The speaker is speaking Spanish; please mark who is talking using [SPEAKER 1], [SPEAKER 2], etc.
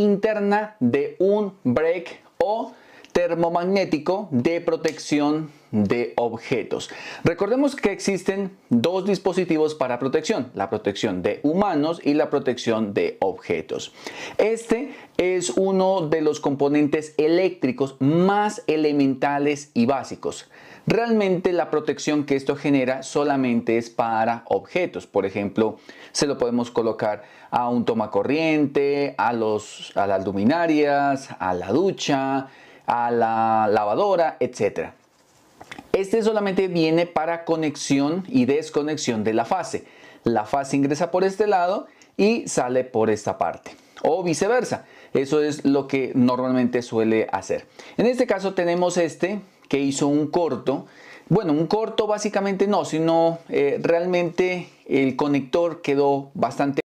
[SPEAKER 1] interna
[SPEAKER 2] de un break o termomagnético de protección de objetos. Recordemos que existen dos dispositivos para protección, la protección de humanos y la protección de objetos. Este es uno de los componentes eléctricos más elementales y básicos. Realmente la protección que esto genera solamente es para objetos. Por ejemplo, se lo podemos colocar a un tomacorriente, a, los, a las luminarias, a la ducha, a la lavadora, etcétera Este solamente viene para conexión y desconexión de la fase. La fase ingresa por este lado y sale por esta parte o viceversa. Eso es lo que normalmente suele hacer. En este caso tenemos este que hizo un corto. Bueno, un corto básicamente no, sino eh, realmente el conector quedó bastante